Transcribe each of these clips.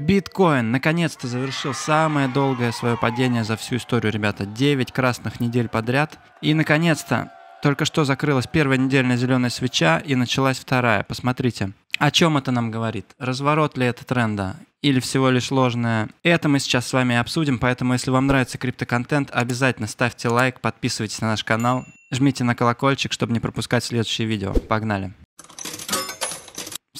Биткоин наконец-то завершил самое долгое свое падение за всю историю, ребята. 9 красных недель подряд. И наконец-то только что закрылась первая недельная зеленая свеча и началась вторая. Посмотрите, о чем это нам говорит? Разворот ли это тренда? Или всего лишь ложное? Это мы сейчас с вами обсудим, поэтому если вам нравится криптоконтент, обязательно ставьте лайк, подписывайтесь на наш канал, жмите на колокольчик, чтобы не пропускать следующие видео. Погнали!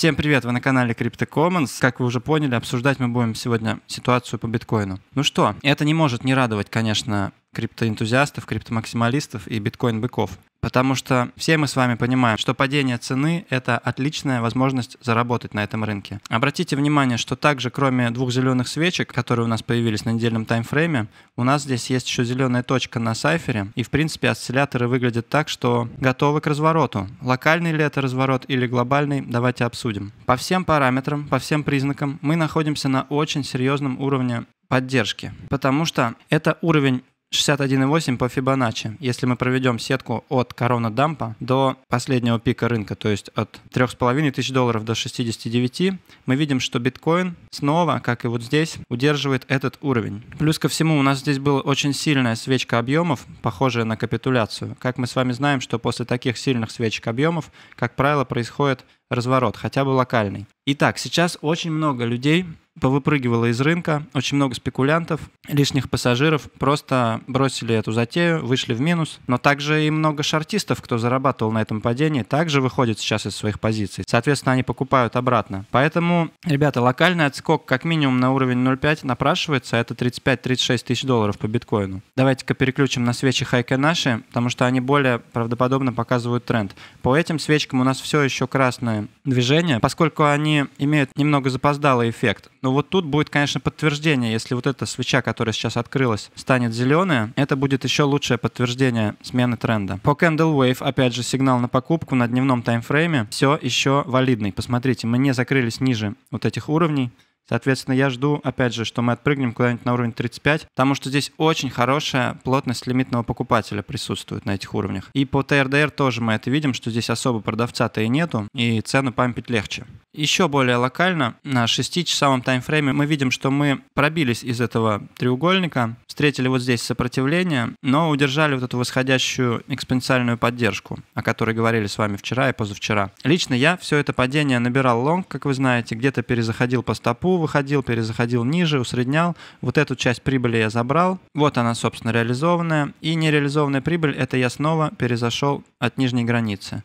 Всем привет, вы на канале Crypto Commons. Как вы уже поняли, обсуждать мы будем сегодня ситуацию по биткоину. Ну что, это не может не радовать, конечно, криптоэнтузиастов, криптомаксималистов и биткоин-быков. Потому что все мы с вами понимаем, что падение цены – это отличная возможность заработать на этом рынке. Обратите внимание, что также кроме двух зеленых свечек, которые у нас появились на недельном таймфрейме, у нас здесь есть еще зеленая точка на сайфере. И в принципе осцилляторы выглядят так, что готовы к развороту. Локальный ли это разворот или глобальный, давайте обсудим. По всем параметрам, по всем признакам мы находимся на очень серьезном уровне поддержки, потому что это уровень 61,8 по Фибоначчи. Если мы проведем сетку от корона дампа до последнего пика рынка, то есть от 3,5 тысяч долларов до 69, мы видим, что биткоин снова, как и вот здесь, удерживает этот уровень. Плюс ко всему у нас здесь была очень сильная свечка объемов, похожая на капитуляцию. Как мы с вами знаем, что после таких сильных свечек объемов, как правило, происходит разворот, хотя бы локальный. Итак, сейчас очень много людей повыпрыгивала из рынка, очень много спекулянтов, лишних пассажиров просто бросили эту затею, вышли в минус. Но также и много шартистов, кто зарабатывал на этом падении, также выходит сейчас из своих позиций. Соответственно, они покупают обратно. Поэтому, ребята, локальный отскок как минимум на уровень 0,5 напрашивается. Это 35-36 тысяч долларов по биткоину. Давайте-ка переключим на свечи Хайка наши, потому что они более правдоподобно показывают тренд. По этим свечкам у нас все еще красное движение, поскольку они имеют немного запоздалый эффект. Но но ну, вот тут будет, конечно, подтверждение. Если вот эта свеча, которая сейчас открылась, станет зеленая, это будет еще лучшее подтверждение смены тренда. По Candle Wave, опять же, сигнал на покупку на дневном таймфрейме все еще валидный. Посмотрите, мы не закрылись ниже вот этих уровней. Соответственно, я жду, опять же, что мы отпрыгнем куда-нибудь на уровень 35, потому что здесь очень хорошая плотность лимитного покупателя присутствует на этих уровнях. И по ТРДР тоже мы это видим, что здесь особо продавца-то и нету, и цену пампить легче. Еще более локально, на 6-часовом таймфрейме мы видим, что мы пробились из этого треугольника, встретили вот здесь сопротивление, но удержали вот эту восходящую экспоненциальную поддержку, о которой говорили с вами вчера и позавчера. Лично я все это падение набирал лонг, как вы знаете, где-то перезаходил по стопу, выходил, перезаходил ниже, усреднял. Вот эту часть прибыли я забрал. Вот она, собственно, реализованная. И нереализованная прибыль, это я снова перезашел от нижней границы.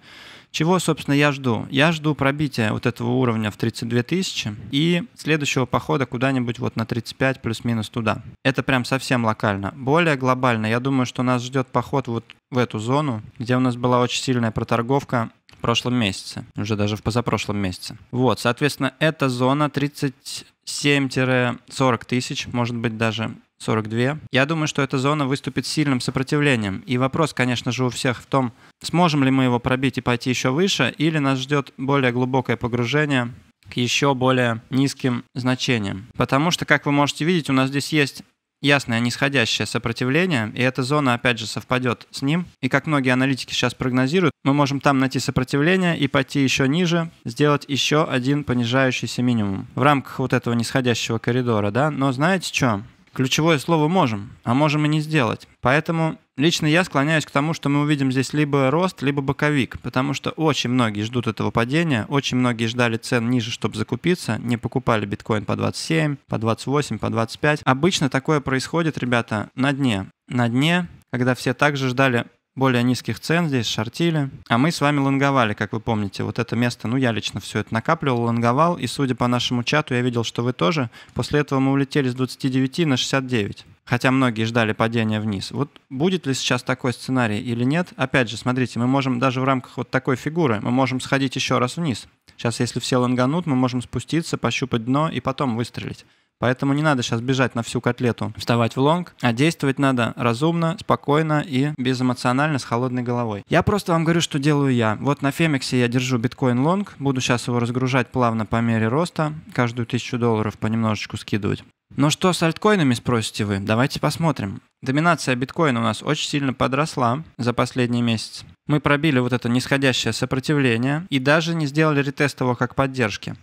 Чего, собственно, я жду? Я жду пробития вот этого уровня в 32 тысячи и следующего похода куда-нибудь вот на 35 плюс-минус туда. Это прям совсем локально. Более глобально, я думаю, что нас ждет поход вот в эту зону, где у нас была очень сильная проторговка в прошлом месяце, уже даже в позапрошлом месяце. Вот, соответственно, эта зона 37-40 тысяч, может быть, даже 42. Я думаю, что эта зона выступит сильным сопротивлением. И вопрос, конечно же, у всех в том, сможем ли мы его пробить и пойти еще выше, или нас ждет более глубокое погружение к еще более низким значениям. Потому что, как вы можете видеть, у нас здесь есть ясное нисходящее сопротивление, и эта зона опять же совпадет с ним. И как многие аналитики сейчас прогнозируют, мы можем там найти сопротивление и пойти еще ниже, сделать еще один понижающийся минимум в рамках вот этого нисходящего коридора, да. Но знаете что? Ключевое слово «можем», а можем и не сделать. Поэтому лично я склоняюсь к тому, что мы увидим здесь либо рост, либо боковик, потому что очень многие ждут этого падения, очень многие ждали цен ниже, чтобы закупиться, не покупали биткоин по 27, по 28, по 25. Обычно такое происходит, ребята, на дне. На дне, когда все также ждали более низких цен здесь шортили. А мы с вами лонговали, как вы помните. Вот это место, ну я лично все это накапливал, лонговал. И судя по нашему чату, я видел, что вы тоже. После этого мы улетели с 29 на 69. Хотя многие ждали падения вниз. Вот будет ли сейчас такой сценарий или нет? Опять же, смотрите, мы можем даже в рамках вот такой фигуры, мы можем сходить еще раз вниз. Сейчас, если все лонганут, мы можем спуститься, пощупать дно и потом выстрелить. Поэтому не надо сейчас бежать на всю котлету, вставать в лонг, а действовать надо разумно, спокойно и безэмоционально, с холодной головой. Я просто вам говорю, что делаю я. Вот на Фемиксе я держу биткоин лонг, буду сейчас его разгружать плавно по мере роста, каждую тысячу долларов понемножечку скидывать. Но ну что с альткоинами, спросите вы? Давайте посмотрим. Доминация биткоина у нас очень сильно подросла за последний месяц. Мы пробили вот это нисходящее сопротивление и даже не сделали ретест его как поддержки.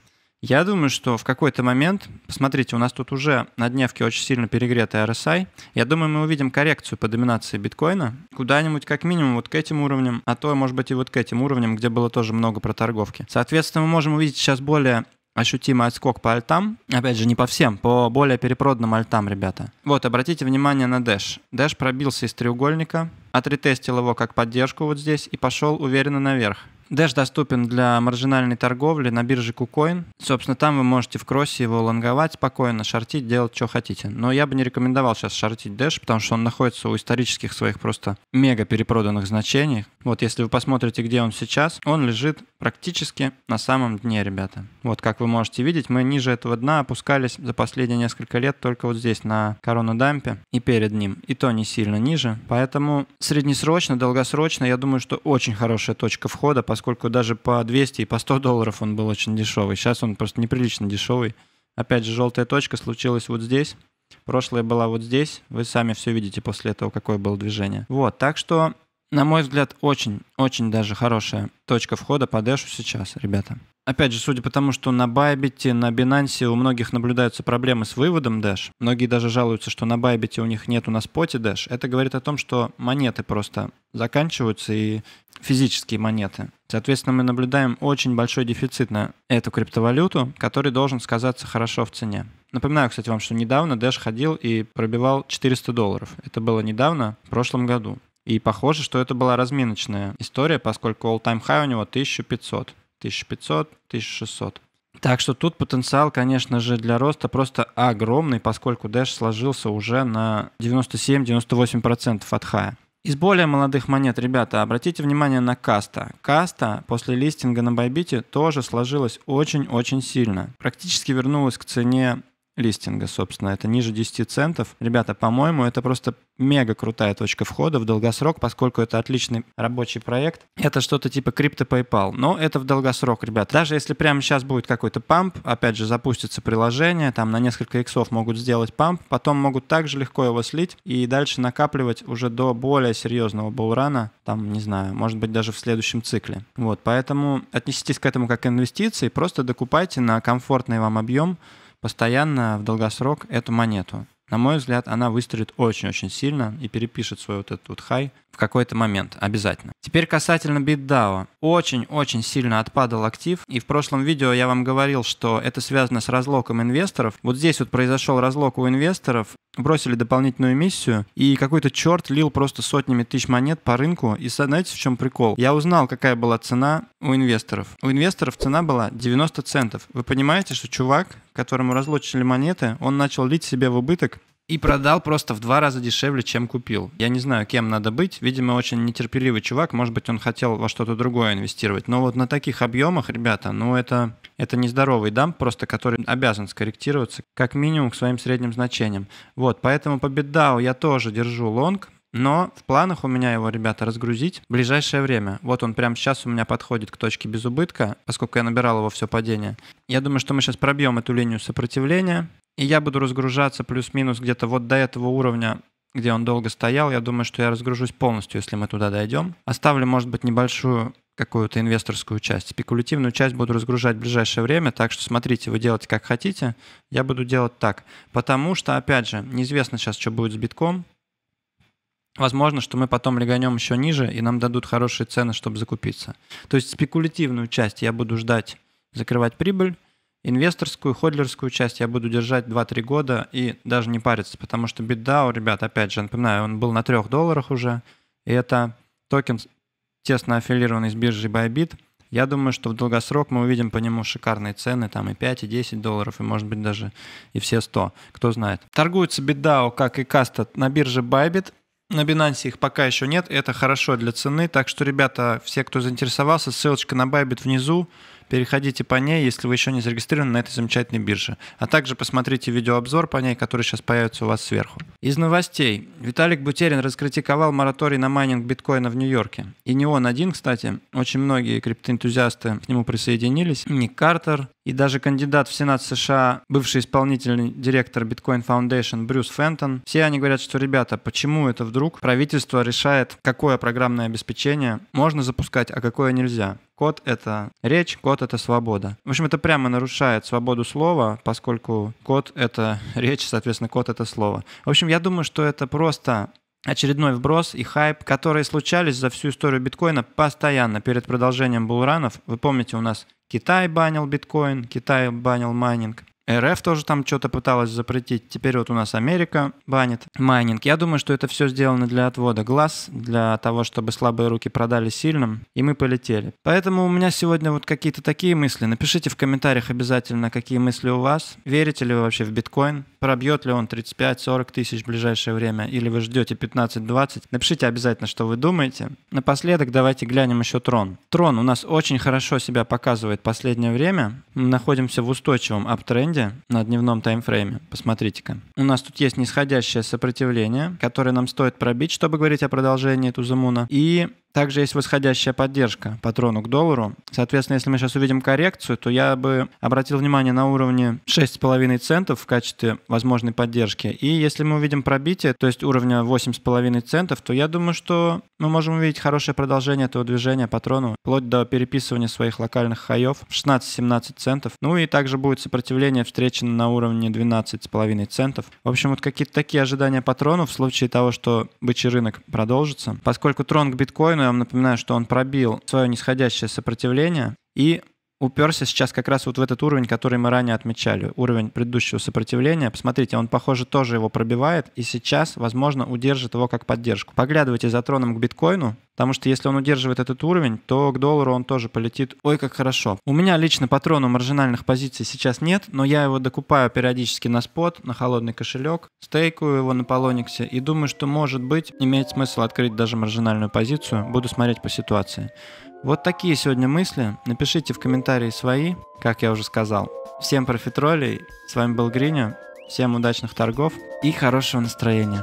Я думаю, что в какой-то момент, посмотрите, у нас тут уже на дневке очень сильно перегретый RSI. Я думаю, мы увидим коррекцию по доминации биткоина куда-нибудь как минимум вот к этим уровням, а то, может быть, и вот к этим уровням, где было тоже много проторговки. Соответственно, мы можем увидеть сейчас более ощутимый отскок по альтам. Опять же, не по всем, по более перепроданным альтам, ребята. Вот, обратите внимание на Dash. Dash пробился из треугольника, отритестил его как поддержку вот здесь и пошел уверенно наверх. Dash доступен для маржинальной торговли на бирже KuCoin. Собственно, там вы можете в кроссе его лонговать спокойно, шортить, делать, что хотите. Но я бы не рекомендовал сейчас шортить Dash, потому что он находится у исторических своих просто мега перепроданных значений. Вот если вы посмотрите, где он сейчас, он лежит практически на самом дне, ребята. Вот как вы можете видеть, мы ниже этого дна опускались за последние несколько лет только вот здесь, на корону дампе и перед ним. И то не сильно ниже. Поэтому среднесрочно, долгосрочно, я думаю, что очень хорошая точка входа, поскольку даже по 200 и по 100 долларов он был очень дешевый. Сейчас он просто неприлично дешевый. Опять же, желтая точка случилась вот здесь. Прошлая была вот здесь. Вы сами все видите после этого, какое было движение. Вот, так что на мой взгляд, очень, очень даже хорошая точка входа по Дэшу сейчас, ребята. Опять же, судя по тому, что на Байбите, на Binance у многих наблюдаются проблемы с выводом Dash, многие даже жалуются, что на Байбите у них нету на споте Dash, это говорит о том, что монеты просто заканчиваются и физические монеты. Соответственно, мы наблюдаем очень большой дефицит на эту криптовалюту, который должен сказаться хорошо в цене. Напоминаю, кстати, вам, что недавно Dash ходил и пробивал 400 долларов. Это было недавно, в прошлом году. И похоже, что это была разминочная история, поскольку all-time high у него 1500, 1500, 1600. Так что тут потенциал, конечно же, для роста просто огромный, поскольку Dash сложился уже на 97-98% от хая. Из более молодых монет, ребята, обратите внимание на Каста. Каста после листинга на Байбите тоже сложилась очень-очень сильно. Практически вернулась к цене листинга, собственно. Это ниже 10 центов. Ребята, по-моему, это просто мега крутая точка входа в долгосрок, поскольку это отличный рабочий проект. Это что-то типа крипто PayPal, но это в долгосрок, ребята. Даже если прямо сейчас будет какой-то памп, опять же, запустится приложение, там на несколько иксов могут сделать памп, потом могут также легко его слить и дальше накапливать уже до более серьезного булрана, там, не знаю, может быть, даже в следующем цикле. Вот, поэтому отнеситесь к этому как к инвестиции, просто докупайте на комфортный вам объем, постоянно в долгосрок эту монету. На мой взгляд, она выстрелит очень-очень сильно и перепишет свой вот этот вот хай в какой-то момент, обязательно. Теперь касательно BitDAO. Очень-очень сильно отпадал актив, и в прошлом видео я вам говорил, что это связано с разлоком инвесторов. Вот здесь вот произошел разлок у инвесторов, бросили дополнительную эмиссию, и какой-то черт лил просто сотнями тысяч монет по рынку. И знаете, в чем прикол? Я узнал, какая была цена у инвесторов. У инвесторов цена была 90 центов. Вы понимаете, что чувак которому разлочили монеты, он начал лить себе в убыток и продал просто в два раза дешевле, чем купил. Я не знаю, кем надо быть. Видимо, очень нетерпеливый чувак. Может быть, он хотел во что-то другое инвестировать. Но вот на таких объемах, ребята, ну это, это нездоровый дамп просто, который обязан скорректироваться как минимум к своим средним значениям. Вот, поэтому по беддау я тоже держу лонг. Но в планах у меня его, ребята, разгрузить в ближайшее время. Вот он прямо сейчас у меня подходит к точке без убытка, поскольку я набирал его все падение. Я думаю, что мы сейчас пробьем эту линию сопротивления. И я буду разгружаться плюс-минус где-то вот до этого уровня, где он долго стоял. Я думаю, что я разгружусь полностью, если мы туда дойдем. Оставлю, может быть, небольшую какую-то инвесторскую часть. Спекулятивную часть буду разгружать в ближайшее время, так что смотрите, вы делаете как хотите, я буду делать так. Потому что, опять же, неизвестно сейчас, что будет с битком. Возможно, что мы потом леганем еще ниже, и нам дадут хорошие цены, чтобы закупиться. То есть спекулятивную часть я буду ждать, закрывать прибыль, инвесторскую, ходлерскую часть я буду держать 2-3 года и даже не париться, потому что BitDAO, ребят, опять же, напоминаю, он был на 3 долларах уже, и это токен, тесно аффилированный с биржей Bybit. Я думаю, что в долгосрок мы увидим по нему шикарные цены, там и 5, и 10 долларов, и может быть даже и все 100, кто знает. Торгуется BitDAO, как и Каста, на бирже Bybit – на Binance их пока еще нет, это хорошо для цены. Так что, ребята, все, кто заинтересовался, ссылочка на Bybit внизу. Переходите по ней, если вы еще не зарегистрированы на этой замечательной бирже. А также посмотрите видеообзор по ней, который сейчас появится у вас сверху. Из новостей. Виталик Бутерин раскритиковал мораторий на майнинг биткоина в Нью-Йорке. И не он один, кстати. Очень многие криптоэнтузиасты к нему присоединились. Ник Картер, и даже кандидат в Сенат США, бывший исполнительный директор Bitcoin Foundation Брюс Фентон, все они говорят, что, ребята, почему это вдруг правительство решает, какое программное обеспечение можно запускать, а какое нельзя? Код — это речь, код — это свобода. В общем, это прямо нарушает свободу слова, поскольку код — это речь, соответственно, код — это слово. В общем, я думаю, что это просто очередной вброс и хайп, которые случались за всю историю биткоина постоянно перед продолжением булранов. Вы помните, у нас Китай банил биткоин, Китай банил майнинг. РФ тоже там что-то пыталась запретить. Теперь вот у нас Америка банит майнинг. Я думаю, что это все сделано для отвода глаз, для того, чтобы слабые руки продали сильным, и мы полетели. Поэтому у меня сегодня вот какие-то такие мысли. Напишите в комментариях обязательно, какие мысли у вас. Верите ли вы вообще в биткоин? Пробьет ли он 35-40 тысяч в ближайшее время? Или вы ждете 15-20? Напишите обязательно, что вы думаете. Напоследок давайте глянем еще Трон. Трон у нас очень хорошо себя показывает в последнее время. Мы находимся в устойчивом аптренде тренде на дневном таймфрейме. Посмотрите-ка. У нас тут есть нисходящее сопротивление, которое нам стоит пробить, чтобы говорить о продолжении Тузумуна. И также есть восходящая поддержка патрону к доллару. Соответственно, если мы сейчас увидим коррекцию, то я бы обратил внимание на уровне 6,5 центов в качестве возможной поддержки. И если мы увидим пробитие, то есть уровня 8,5 центов, то я думаю, что мы можем увидеть хорошее продолжение этого движения патрону, вплоть до переписывания своих локальных хаев в 16-17 центов. Ну и также будет сопротивление встречено на уровне 12,5 центов. В общем, вот какие-то такие ожидания патронов в случае того, что бычий рынок продолжится. Поскольку трон к биткоину но я вам напоминаю, что он пробил свое нисходящее сопротивление и уперся сейчас как раз вот в этот уровень, который мы ранее отмечали, уровень предыдущего сопротивления. Посмотрите, он, похоже, тоже его пробивает и сейчас, возможно, удержит его как поддержку. Поглядывайте за троном к биткоину, Потому что если он удерживает этот уровень, то к доллару он тоже полетит. Ой, как хорошо. У меня лично патрона маржинальных позиций сейчас нет, но я его докупаю периодически на спот, на холодный кошелек, стейкую его на полониксе и думаю, что может быть имеет смысл открыть даже маржинальную позицию. Буду смотреть по ситуации. Вот такие сегодня мысли. Напишите в комментарии свои, как я уже сказал. Всем профитролей. С вами был Гриня. Всем удачных торгов и хорошего настроения.